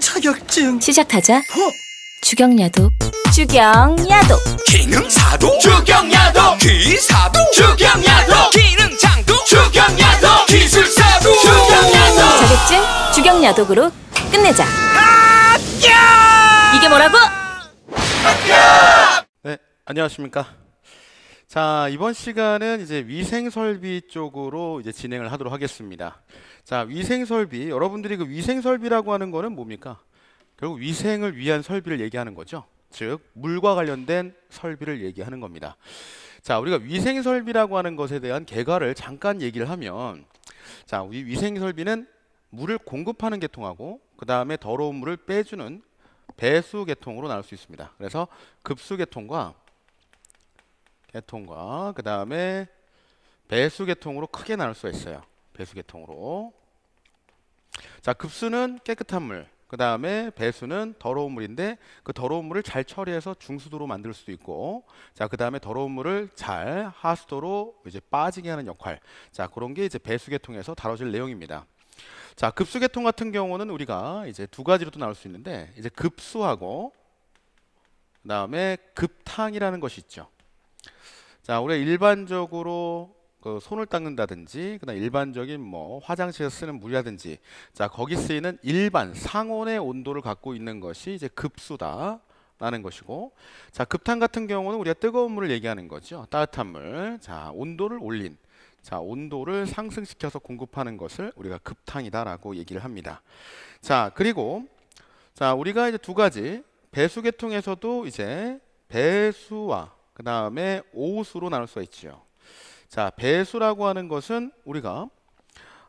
자격증 시작하자 어? 주경야도 주경야도 기능사도 주경야도 기사도 주경야도 기능장도 주경야도 기술사도 주경야도 자격증 주경야독으로 끝내자 아 이게 뭐라고? 아네 안녕하십니까 자 이번 시간은 이제 위생설비 쪽으로 이제 진행을 하도록 하겠습니다 자, 위생 설비. 여러분들이 그 위생 설비라고 하는 거는 뭡니까? 결국 위생을 위한 설비를 얘기하는 거죠. 즉 물과 관련된 설비를 얘기하는 겁니다. 자, 우리가 위생 설비라고 하는 것에 대한 개괄을 잠깐 얘기를 하면 자, 우리 위생 설비는 물을 공급하는 계통하고 그다음에 더러운 물을 빼주는 배수 계통으로 나눌 수 있습니다. 그래서 급수 계통과 계통과 그다음에 배수 계통으로 크게 나눌 수 있어요. 배수 계통으로. 자, 급수는 깨끗한 물, 그 다음에 배수는 더러운 물인데 그 더러운 물을 잘 처리해서 중수도로 만들 수도 있고 자그 다음에 더러운 물을 잘 하수도로 이제 빠지게 하는 역할 자 그런 게 이제 배수계통에서 다뤄질 내용입니다 자 급수계통 같은 경우는 우리가 이제 두 가지로 또 나올 수 있는데 이제 급수하고 그 다음에 급탕이라는 것이 있죠 자 우리가 일반적으로 그 손을 닦는다든지 그다음 일반적인 뭐 화장실에서 쓰는 물이라든지 자 거기 쓰이는 일반 상온의 온도를 갖고 있는 것이 이제 급수다. 라는 것이고 자 급탄 같은 경우는 우리가 뜨거운 물을 얘기하는 거죠 따뜻한 물자 온도를 올린 자 온도를 상승시켜서 공급하는 것을 우리가 급탕이다라고 얘기를 합니다 자 그리고 자 우리가 이제 두 가지 배수계통에서도 이제 배수와 그 다음에 오수로 나눌 수있지 자, 배수라고 하는 것은 우리가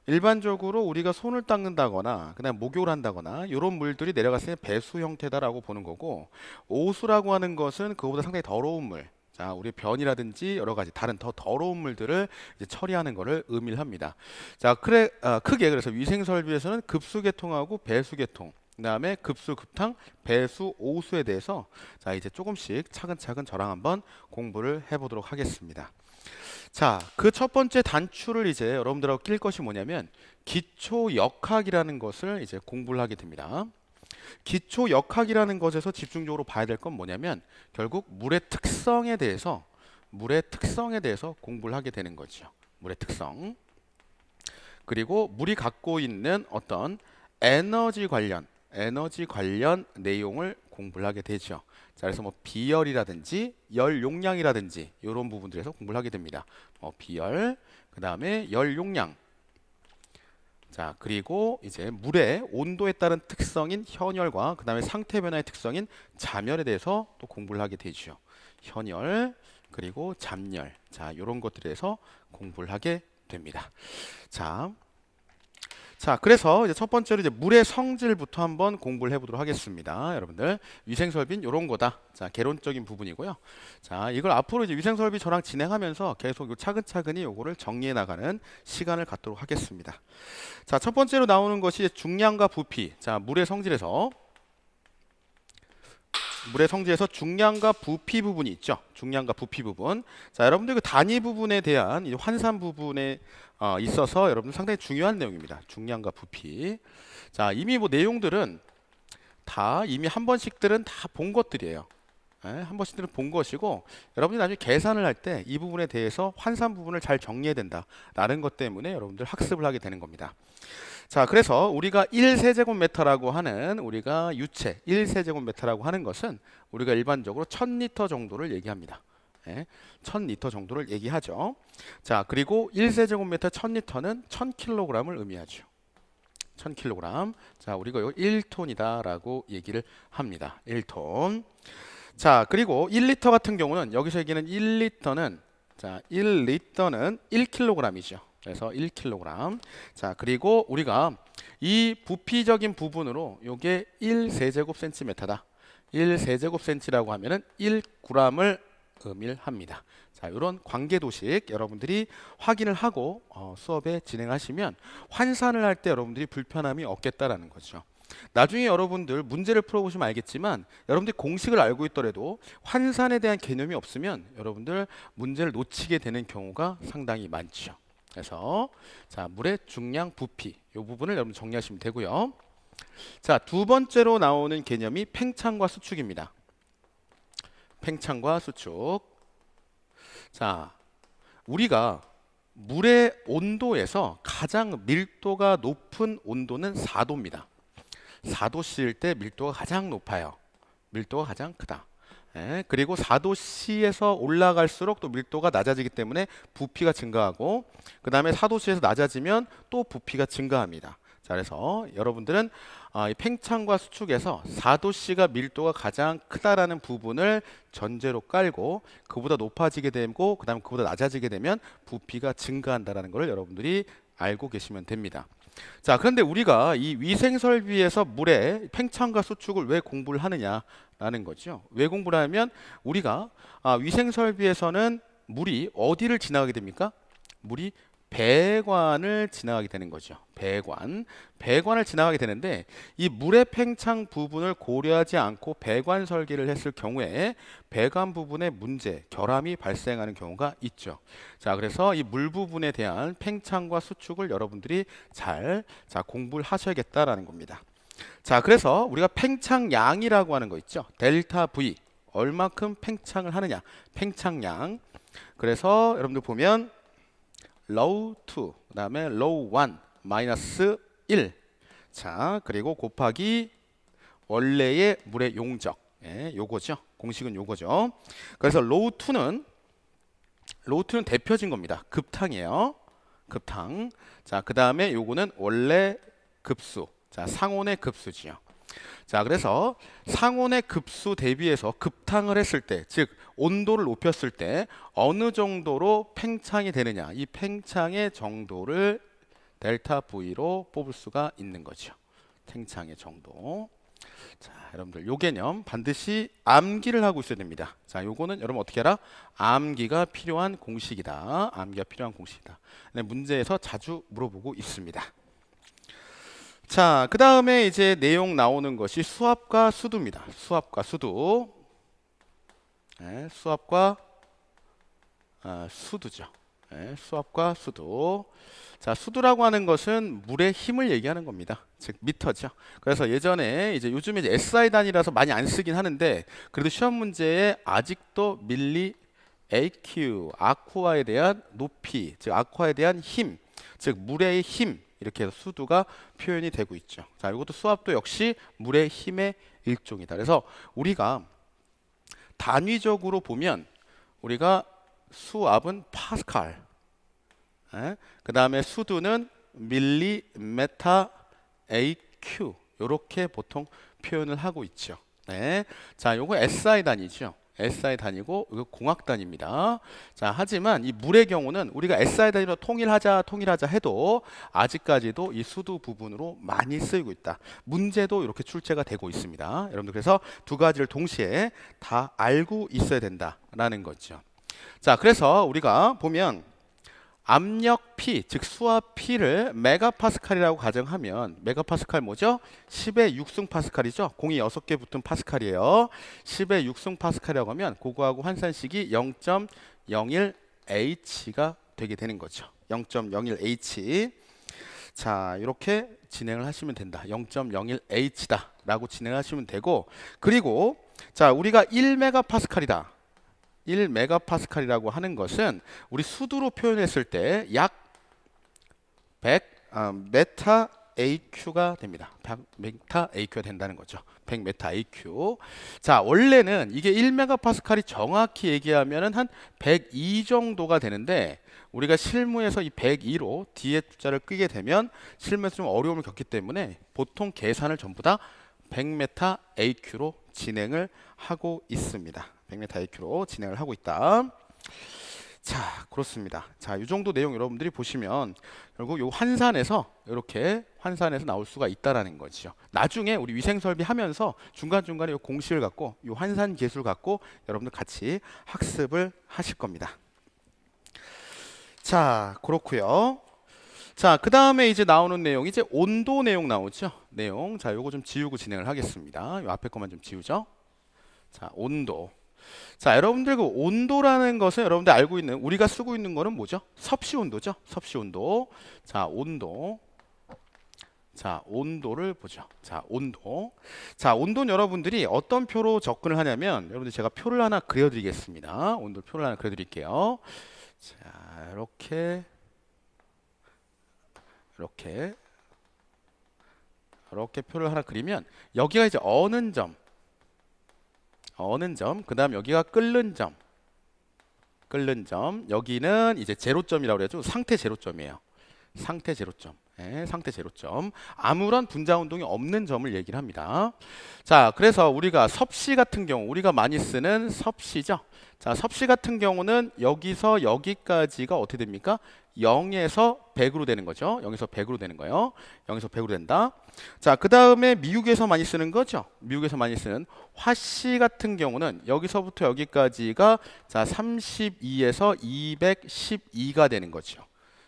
일반적으로 우리가 손을 닦는다거나 그냥 목욕을 한다거나 이런 물들이 내려갔을 때 배수 형태다라고 보는 거고 오수라고 하는 것은 그보다 상당히 더러운 물. 자, 우리 변이라든지 여러 가지 다른 더 더러운 물들을 처리하는 것을 의미합니다. 자, 크래, 아, 크게 그래서 위생 설비에서는 급수계통하고 배수계통 그 다음에 급수, 급탕, 배수, 오수에 대해서 자 이제 조금씩 차근차근 저랑 한번 공부를 해보도록 하겠습니다. 자, 그 첫 번째 단추를 이제 여러분들하고 낄 것이 뭐냐면 기초 역학이라는 것을 이제 공부를 하게 됩니다. 기초 역학이라는 것에서 집중적으로 봐야 될 건 뭐냐면 결국 물의 특성에 대해서 물의 특성에 대해서 공부를 하게 되는 거죠. 물의 특성. 그리고 물이 갖고 있는 어떤 에너지 관련 에너지 관련 내용을 공부를 하게 되죠. 자, 그래서 뭐 비열이라든지 열 용량이라든지 이런 부분들에서 공부를 하게 됩니다. 어, 비열, 그 다음에 열 용량. 자, 그리고 이제 물의 온도에 따른 특성인 현열과 그 다음에 상태 변화의 특성인 자멸에 대해서 또 공부를 하게 되죠. 현열, 그리고 잠열. 자, 이런 것들에 서 공부를 하게 됩니다. 자. 자, 그래서 이제 첫 번째로 이제 물의 성질부터 한번 공부를 해보도록 하겠습니다. 여러분들 위생설비는 이런 거다. 자, 개론적인 부분이고요. 자, 이걸 앞으로 이제 위생설비 저랑 진행하면서 계속 요 차근차근히 요거를 정리해 나가는 시간을 갖도록 하겠습니다. 자, 첫 번째로 나오는 것이 중량과 부피. 자, 물의 성질에서 물의 성질에서 중량과 부피 부분이 있죠. 중량과 부피 부분. 자, 여러분들 그 단위 부분에 대한 환산 부분에 어, 있어서 여러분들 상당히 중요한 내용입니다. 중량과 부피. 자, 이미 뭐 내용들은 다 이미 한 번씩들은 다 본 것들이에요. 예, 한 번씩들은 본 것이고 여러분이 나중에 계산을 할 때 이 부분에 대해서 환산 부분을 잘 정리해야 된다라는 것 때문에 여러분들 학습을 하게 되는 겁니다. 자, 그래서 우리가 1세제곱미터라고 하는 우리가 유체 1세제곱미터라고 하는 것은 우리가 일반적으로 1000리터 정도를 얘기합니다. 예, 1000리터 정도를 얘기하죠. 자, 그리고 1세제곱미터 1000리터는 1 0 0 0킬로그램을 의미하죠. 1000kg. 킬 자, 우리가 이거 1톤이다라고 얘기를 합니다. 1톤. 자, 그리고 1리터 같은 경우는 여기서 얘기는 1리터는 자, 1리터는 1kg이죠. 그래서 1kg. 자, 그리고 우리가 이 부피적인 부분으로 요게 1세제곱센티메터다. 1세제곱센티라고 하면은 1g을 의미합니다. 자, 이런 관계도식 여러분들이 확인을 하고 어, 수업에 진행하시면 환산을 할 때 여러분들이 불편함이 없겠다라는 거죠. 나중에 여러분들 문제를 풀어보시면 알겠지만 여러분들이 공식을 알고 있더라도 환산에 대한 개념이 없으면 여러분들 문제를 놓치게 되는 경우가 상당히 많죠. 그래서 자 물의 중량 부피 이 부분을 여러분 정리하시면 되고요. 자두 번째로 나오는 개념이 팽창과 수축입니다. 팽창과 수축. 자 우리가 물의 온도에서 가장 밀도가 높은 온도는 4도입니다. 4도씨일 때 밀도가 가장 높아요. 밀도가 가장 크다. 예, 그리고 4도씨에서 올라갈수록 또 밀도가 낮아지기 때문에 부피가 증가하고 그 다음에 4도씨에서 낮아지면 또 부피가 증가합니다. 자, 그래서 여러분들은 아, 이 팽창과 수축에서 4도씨가 밀도가 가장 크다라는 부분을 전제로 깔고 그보다 높아지게 되고 그 다음에 그보다 낮아지게 되면 부피가 증가한다라는 것을 여러분들이 알고 계시면 됩니다. 자, 그런데 우리가 이 위생설비에서 물의 팽창과 수축을 왜 공부를 하느냐 라는 거죠. 왜 공부를 하면 우리가 아, 위생 설비에서는 물이 어디를 지나가게 됩니까? 물이 배관을 지나가게 되는 거죠. 배관. 배관을 지나가게 되는데 이 물의 팽창 부분을 고려하지 않고 배관 설계를 했을 경우에 배관 부분에 문제, 결함이 발생하는 경우가 있죠. 자, 그래서 이 물 부분에 대한 팽창과 수축을 여러분들이 잘 자, 공부를 하셔야겠다라는 겁니다. 자, 그래서 우리가 팽창량이라고 하는 거 있죠. 델타 V 얼마큼 팽창을 하느냐. 팽창량. 그래서 여러분들 보면 low 2, 그다음에 low 1 마이너스 1. 자, 그리고 곱하기 원래의 물의 용적. 예, 요거죠. 공식은 요거죠. 그래서 로우 2는 로우 2는 대표진 겁니다. 급탕이에요. 급탕. 자, 그다음에 요거는 원래 급수. 자, 상온의 급수지요. 자, 그래서 상온의 급수 대비해서 급탕을 했을 때, 즉 온도를 높였을 때 어느 정도로 팽창이 되느냐, 이 팽창의 정도를 델타 V로 뽑을 수가 있는 거죠. 팽창의 정도. 자, 여러분들 요 개념 반드시 암기를 하고 있어야 됩니다. 자, 요거는 여러분 어떻게 알아? 암기가 필요한 공식이다. 암기가 필요한 공식이다. 네, 문제에서 자주 물어보고 있습니다. 자, 그 다음에 이제 내용 나오는 것이 수압과 수두입니다 수압과 수두 네, 수압과 아, 수두죠 네, 수압과 수두 자, 수두라고 하는 것은 물의 힘을 얘기하는 겁니다. 즉 미터죠. 그래서 예전에 이제 요즘에 이제 SI 단위라서 많이 안 쓰긴 하는데 그래도 시험 문제에 아직도 밀리 AQ 아쿠아에 대한 높이, 즉 아쿠아에 대한 힘, 즉 물의 힘 이렇게 해서 수두가 표현이 되고 있죠. 자, 이것도 수압도 역시 물의 힘의 일종이다. 그래서 우리가 단위적으로 보면 우리가 수압은 파스칼, 예? 그 다음에 수두는 밀리 메타 AQ 이렇게 보통 표현을 하고 있죠. 네. 자, 요거 SI 단위죠. SI 단위고 이거 공학 단위입니다. 자, 하지만 이 물의 경우는 우리가 SI 단위로 통일하자 통일하자 해도 아직까지도 이 수두 부분으로 많이 쓰이고 있다. 문제도 이렇게 출제가 되고 있습니다. 여러분들 그래서 두 가지를 동시에 다 알고 있어야 된다라는 거죠. 자, 그래서 우리가 보면 압력 P, 즉 수압 P를 메가파스칼이라고 가정하면 메가파스칼 뭐죠? 10의 6승 파스칼이죠. 공이 6개 붙은 파스칼이에요. 10의 6승 파스칼이라고 하면 그거하고 환산식이 0.01H가 되게 되는 거죠. 0.01H. 자, 이렇게 진행을 하시면 된다. 0.01H다 라고 진행하시면 되고 그리고 자, 우리가 1메가파스칼이다. 1메가파스칼이라고 하는 것은 우리 수두로 표현했을 때 약100 아, 메타 AQ가 됩니다. 100 메타 AQ가 된다는 거죠. 100 메타 AQ. 자, 원래는 이게 1메가파스칼이 정확히 얘기하면은 한 102 정도가 되는데 우리가 실무에서 이 102로 뒤에 숫자를 끄게 되면 실무에서 좀 어려움을 겪기 때문에 보통 계산을 전부 다 100메타 AQ로 진행을 하고 있습니다. 100m 2km 진행을 하고 있다. 자 그렇습니다 자이 정도 내용 여러분들이 보시면 결국 이 환산에서 이렇게 환산에서 나올 수가 있다라는 거죠 나중에 우리 위생 설비하면서 중간중간에 공식을 갖고 이 환산 기술 갖고 여러분들 같이 학습을 하실 겁니다 자 그렇고요 자 그 다음에 이제 나오는 내용 이제 온도 내용 나오죠 내용 자 요거 좀 지우고 진행을 하겠습니다 요 앞에 것만 좀 지우죠 자 온도 자, 여러분들 그 온도라는 것은 여러분들 알고 있는 우리가 쓰고 있는 거는 뭐죠? 섭씨 온도죠. 섭씨 온도. 자, 온도. 자, 온도를 보죠. 자, 온도. 자, 온도는 여러분들이 어떤 표로 접근을 하냐면 여러분들 제가 표를 하나 그려 드리겠습니다. 온도 표를 하나 그려 드릴게요. 자, 이렇게 이렇게 이렇게 표를 하나 그리면 여기가 이제 어는 점 어는 점, 그 다음 여기가 끓는 점 끓는 점 여기는 이제 제로점이라고 그래죠 상태 제로점이에요 상태 제로점 네, 상태 제로점. 아무런 분자 운동이 없는 점을 얘기를 합니다. 자, 그래서 우리가 섭씨 같은 경우 우리가 많이 쓰는 섭씨죠. 자, 섭씨 같은 경우는 여기서 여기까지가 어떻게 됩니까? 0에서 100으로 되는 거죠. 0에서 100으로 되는 거예요. 0에서 100으로 된다. 자, 그다음에 미국에서 많이 쓰는 거죠. 미국에서 많이 쓰는 화씨 같은 경우는 여기서부터 여기까지가 자, 32에서 212가 되는 거죠.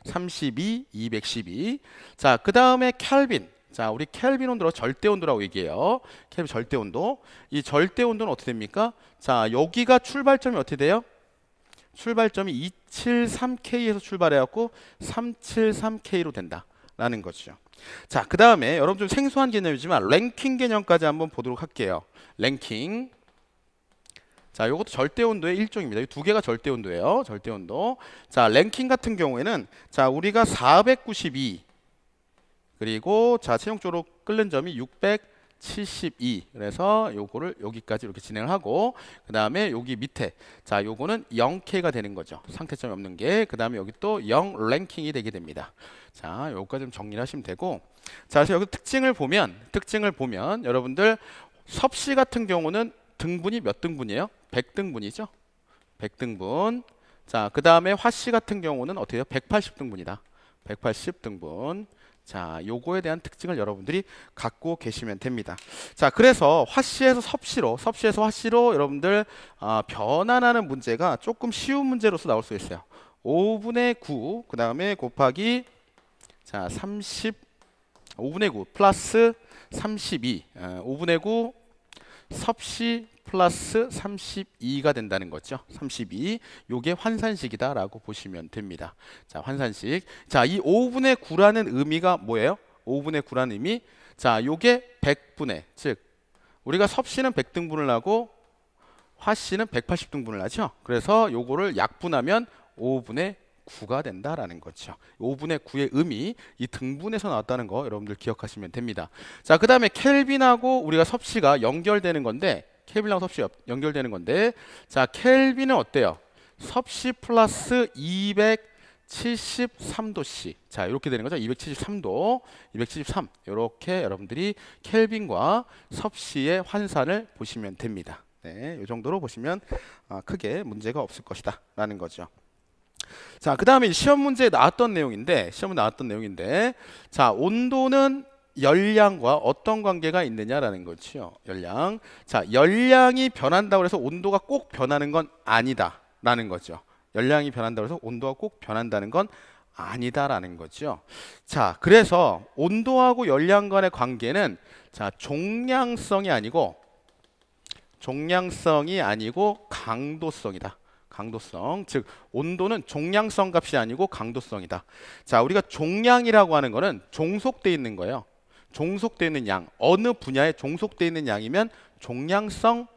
32, 212. 자, 그 다음에 켈빈. 자, 우리 켈빈 온도로 절대 온도라고 얘기해요. 켈빈 절대 온도. 이 절대 온도는 어떻게 됩니까? 자, 여기가 출발점이 어떻게 돼요? 출발점이 273K에서 출발해갖고 373K로 된다. 라는 거죠. 자, 그 다음에 여러분 좀 생소한 개념이지만 랭킹 개념까지 한번 보도록 할게요. 랭킹. 자, 이것도 절대 온도의 일종입니다. 이 두 개가 절대 온도예요. 절대 온도. 자, 랭킹 같은 경우에는 자, 우리가 492 그리고 자, 최종적으로 끓는 점이 6 72 그래서 요거를 여기까지 이렇게 진행을 하고 그 다음에 여기 밑에 자 요거는 0K가 되는 거죠 상태점이 없는 게 그 다음에 여기 또 0 랭킹이 되게 됩니다 자 요거까지 좀 정리를 하시면 되고 자 그래서 여기 특징을 보면 특징을 보면 여러분들 섭씨 같은 경우는 등분이 몇 등분이에요? 100등분이죠. 100등분. 자, 그 다음에 화씨 같은 경우는 어떻게 해요? 180등분이다. 180등분. 자, 요거에 대한 특징을 여러분들이 갖고 계시면 됩니다. 자, 그래서 화씨에서 섭씨로, 섭씨에서 화씨로 여러분들 아, 변환하는 문제가 조금 쉬운 문제로서 나올 수 있어요. 5분의 9, 그 다음에 곱하기 자, 30, 5분의 9 플러스 32, 5분의 9 섭씨 플러스 32가 된다는 거죠. 32. 요게 환산식이다라고 보시면 됩니다. 자, 환산식. 자, 이 5분의 9라는 의미가 뭐예요? 5분의 9라는 의미. 자, 요게 100분의 즉 우리가 섭씨는 100등분을 하고 화씨는 180등분을 하죠. 그래서 요거를 약분하면 5분의 9가 된다라는 거죠. 5분의 9의 의미 이 등분에서 나왔다는 거 여러분들 기억하시면 됩니다. 자, 그다음에 켈빈하고 우리가 섭씨가 연결되는 건데 켈빈하고 섭씨 연결되는 건데 자 켈빈은 어때요? 섭씨 플러스 273도씨 자 이렇게 되는 거죠 273도 273 이렇게 여러분들이 켈빈과 섭씨의 환산을 보시면 됩니다 네, 이 정도로 보시면 아, 크게 문제가 없을 것이다 라는 거죠 자, 그 다음에 시험 문제에 나왔던 내용인데, 시험 에 나왔던 내용인데, 자, 온도는 열량과 어떤 관계가 있느냐라는 거지요. 열량. 자, 열량이 변한다고 해서 온도가 꼭 변하는 건 아니다라는 거죠. 열량이 변한다고 해서 온도가 꼭 변한다는 건 아니다라는 거죠. 자, 그래서 온도하고 열량 간의 관계는 자, 종량성이 아니고 종량성이 아니고 강도성이다. 강도성 즉 온도는 종량성 값이 아니고 강도성이다 자 우리가 종량이라고 하는 거는 종속돼 있는 거예요 종속되는 양, 어느 분야에 종속되는 양이면 종량성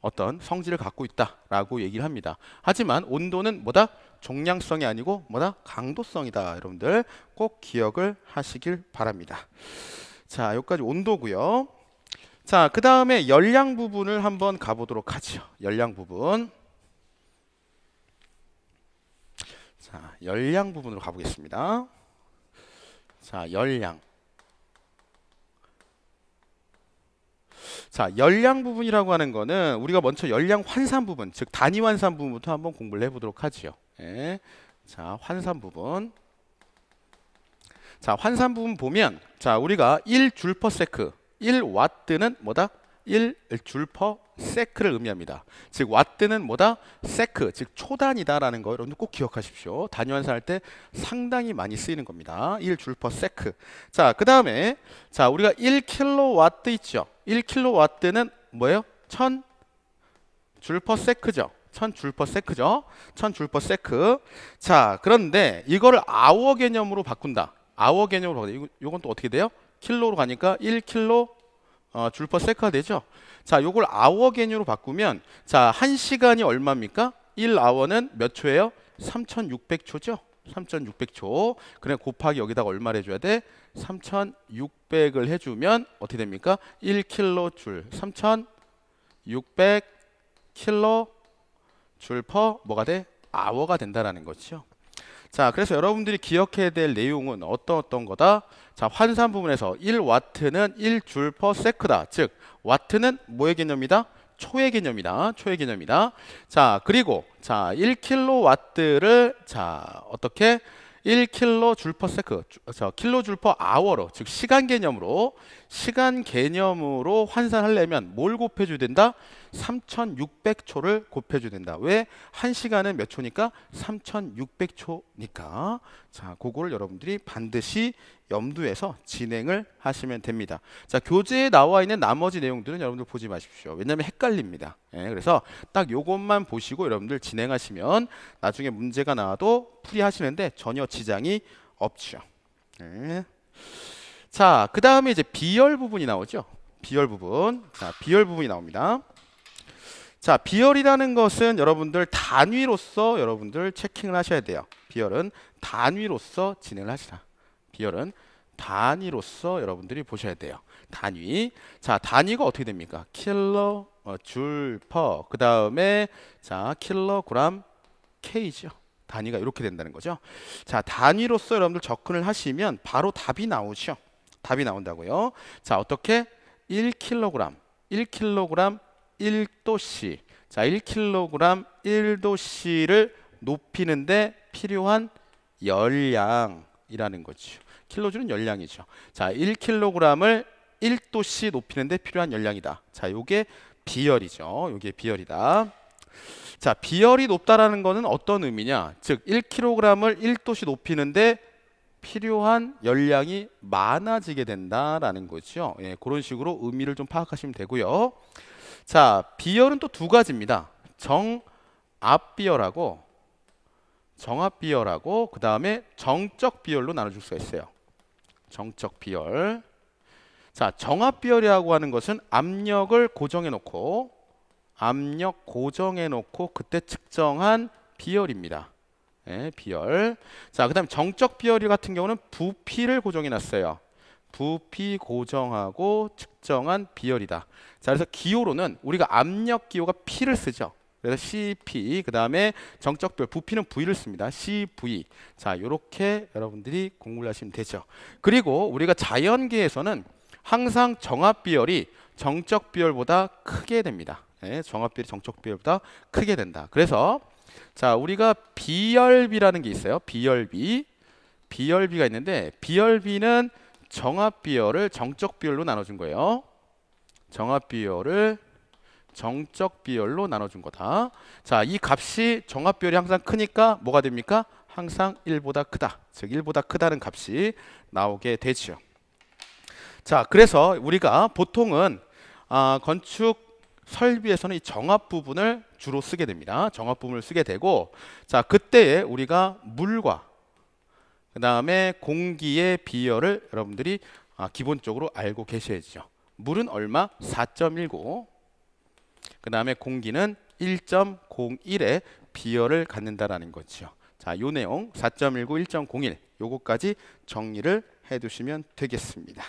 어떤 성질을 갖고 있다라고 얘기를 합니다. 하지만 온도는 뭐다? 종량성이 아니고 뭐다? 강도성이다. 여러분들 꼭 기억을 하시길 바랍니다. 자, 여기까지 온도고요. 자, 그 다음에 열량 부분을 한번 가보도록 하죠. 열량 부분. 자, 열량 부분으로 가보겠습니다. 자, 열량. 자, 열량 부분이라고 하는 거는 우리가 먼저 열량 환산 부분, 즉 단위 환산 부분부터 한번 공부를 해보도록 하지요. 예. 자, 환산 부분. 자, 환산 부분 보면 자, 우리가 1줄 퍼 세크, 1와트는 뭐다? 1줄 퍼 세크를 의미합니다. 즉 와트는 뭐다? 세크, 즉 초단이다라는 거 여러분들 꼭 기억하십시오. 단위 환산할 때 상당히 많이 쓰이는 겁니다. 1줄 퍼 세크. 자, 그 다음에 자 우리가 1킬로와트 있죠. 1킬로와트는 뭐예요? 1000 줄퍼세크죠. 1000줄퍼세크죠. 1000줄퍼세크. 자, 그런데 이거를 아워 개념으로 바꾼다. 아워 개념으로 바꾼다. 이거, 이건 또 어떻게 돼요? 킬로로 가니까 1킬로 어, 줄퍼세크가 되죠. 자, 이걸 아워 개념으로 바꾸면 자, 1시간이 얼마입니까? 1아워는 몇 초예요? 3600초죠. 3,600초. 그냥 곱하기 여기다가 얼마를 해줘야 돼? 3,600을 해주면 어떻게 됩니까? 1킬로 줄. 3,600 킬로 줄퍼 뭐가 돼? 아워가 된다라는 거죠. 자, 그래서 여러분들이 기억해야 될 내용은 어떤 어떤 거다? 자, 환산 부분에서 1와트는 1줄 퍼 세크다. 즉, 와트는 뭐의 개념이다? 초의 개념이다. 초의 개념이다. 자, 그리고 자, 1킬로를 자, 어떻게 1킬로 줄퍼 세저 킬로 줄퍼 아워즉 시간 개념으로 시간 개념으로 환산하려면 뭘 곱해 줘야 된다? 3,600초를 곱해줘야 된다. 왜? 1시간은 몇 초니까? 3,600초니까. 자, 그거를 여러분들이 반드시 염두에서 진행을 하시면 됩니다. 자, 교재에 나와 있는 나머지 내용들은 여러분들 보지 마십시오. 왜냐하면 헷갈립니다. 예, 그래서 딱 요것만 보시고 여러분들 진행하시면 나중에 문제가 나와도 풀이하시는데 전혀 지장이 없죠. 예. 자, 그 다음에 이제 비열 부분이 나오죠. 비열 부분. 자, 비열 부분이 나옵니다. 자, 비열이라는 것은 여러분들 단위로서 여러분들 체킹을 하셔야 돼요. 비열은 단위로서 진행을 하시라. 비열은 단위로서 여러분들이 보셔야 돼요. 단위. 자, 단위가 어떻게 됩니까? 킬러 어, 줄 퍼. 그 다음에 자, 킬로그램 K죠. 단위가 이렇게 된다는 거죠. 자, 단위로서 여러분들 접근을 하시면 바로 답이 나오죠. 답이 나온다고요. 자, 어떻게? 1kg, 1kg 1도씨 자 1kg 1도씨를 높이는데 필요한 열량이라는 거죠 킬로주는 열량이죠 자 1kg을 1도씨 높이는데 필요한 열량이다 자 요게 비열이죠 요게 비열이다 자 비열이 높다라는 거는 어떤 의미냐 즉 1kg을 1도씨 높이는데 필요한 열량이 많아지게 된다라는 거죠 예, 그런 식으로 의미를 좀 파악하시면 되고요 자, 비열은 또 두 가지입니다. 정압 비열하고 정압 비열하고 그 다음에 정적 비열로 나눠줄 수가 있어요. 정적 비열. 자, 정압 비열이라고 하는 것은 압력을 고정해 놓고 압력 고정해 놓고 그때 측정한 비열입니다. 예, 비열. 자, 그다음 정적 비열 같은 경우는 부피를 고정해 놨어요. 부피 고정하고 측정한 비열이다. 자, 그래서 기호로는 우리가 압력 기호가 P를 쓰죠. 그래서 CP 그다음에 정적별 부피는 V를 씁니다. CV. 자, 이렇게 여러분들이 공부를 하시면 되죠. 그리고 우리가 자연계에서는 항상 정압 비열이 정적 비열보다 크게 됩니다. 네, 예, 정압비율이 정적 비열보다 크게 된다. 그래서 자, 우리가 비열비라는 게 있어요. 비열비. 비열비가 있는데 비열비는 정합 비율을 정적 비율로 나눠준 거예요. 정합 비율을 정적 비율로 나눠준 거다. 자, 이 값이 정합 비율이 항상 크니까 뭐가 됩니까? 항상 1보다 크다. 즉 1보다 크다는 값이 나오게 되지요. 자, 그래서 우리가 보통은 아, 건축 설비에서는 이 정합 부분을 주로 쓰게 됩니다. 정합 부분을 쓰게 되고 자, 그때에 우리가 물과 그 다음에 공기의 비열을 여러분들이 아, 기본적으로 알고 계셔야죠. 물은 얼마? 4.19. 그 다음에 공기는 1.01의 비열을 갖는다라는 거죠. 자, 요 내용 4.19, 1.01 요거까지 정리를 해두시면 되겠습니다.